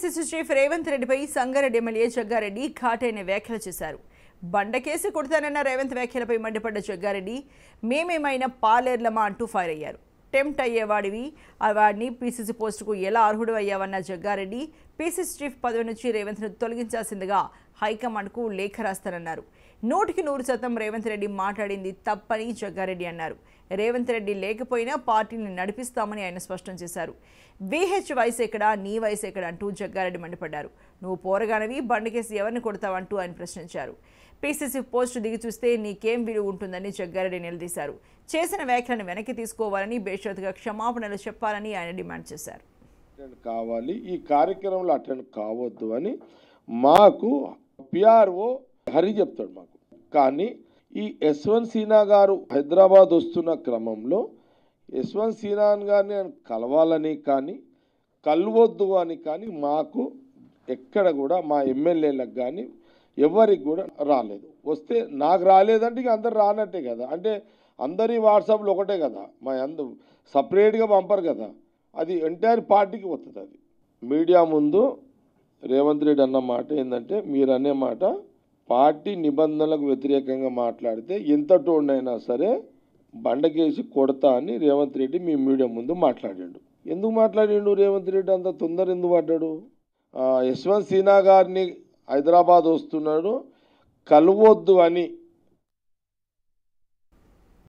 RSS chief Revanth రెడ్డిపై Sangareddy MLA Jaggareddy ఘాటైన వ్యాఖ్యలు చేశారు బండ కేసు కొడతానన్న రేవంత్ వ్యాఖ్యలపై మండిపడ్డ జగ్గారెడ్డి మేమేమైనా పాలేర్లమా అంటూ ఫైర్ అయ్యారు టెంప్ట్ అయ్యేవాడివి ఆ వాడిని పీసీసీ పోస్టుకు ఎలా అర్హుడు అయ్యావన్న జగ్గారెడ్డి పీసీసీ చీఫ్ పదవి నుంచి రేవంత్ను తొలగించాల్సిందిగా హైకమాండ్కు లేఖ రాస్తానన్నారు నూటికి నూరు శాతం రేవంత్ రెడ్డి మాట్లాడింది తప్పని జగ్గారెడ్డి అన్నారు రేవంత్ రెడ్డి లేకపోయినా పార్టీని నడిపిస్తామని ఆయన స్పష్టం చేశారు వీహెచ్ వయసు ఎక్కడ నీ వయసు ఎక్కడ అంటూ జగ్గారెడ్డి మండిపడ్డారు నువ్వు పోరగానవి బండకేసి ఎవరిని కొడతావంటూ ఆయన ప్రశ్నించారు పీసీసీ పోస్టు దిగి చూస్తే నీకేం విలువ ఉంటుందని జగ్గారెడ్డి నిలదీశారు చేసిన వ్యాఖ్యలను వెనక్కి తీసుకోవాలని బేషరతుగా క్షమాపణలు చెప్పాలని ఆయన డిమాండ్ చేశారు కావాలి ఈ కార్యక్రమంలో అటెండ్ కావద్దు అని మాకు పిఆర్ఓ హరి చెప్తాడు మాకు కానీ ఈ యశ్వంత్ సిన్హా గారు హైదరాబాద్ వస్తున్న క్రమంలో యశ్వంత్ సిన్హాన్ గారిని ఆయన కలవాలని కానీ కలవద్దు అని కానీ మాకు ఎక్కడ కూడా మా ఎమ్మెల్యేలకు కానీ ఎవరికి కూడా రాలేదు వస్తే నాకు రాలేదంటే ఇక అందరు రానట్టే కదా అంటే అందరి వాట్సాప్లో ఒకటే కదా మా అందరు సపరేట్గా పంపరు కదా అది ఎంటైర్ పార్టీకి వస్తుంది అది మీడియా ముందు రేవంత్ రెడ్డి అన్న మాట ఏంటంటే మీరు అనే మాట పార్టీ నిబంధనలకు వ్యతిరేకంగా మాట్లాడితే అయినా సరే బండకేసి కొడతా అని రేవంత్ రెడ్డి మీ మీడియా ముందు మాట్లాడాడు ఎందుకు మాట్లాడిండు రేవంత్ రెడ్డి అంత తొందర ఎందుకు పడ్డాడు యశ్వంత్ సిన్హా గారిని హైదరాబాద్ వస్తున్నాడు కలవద్దు అని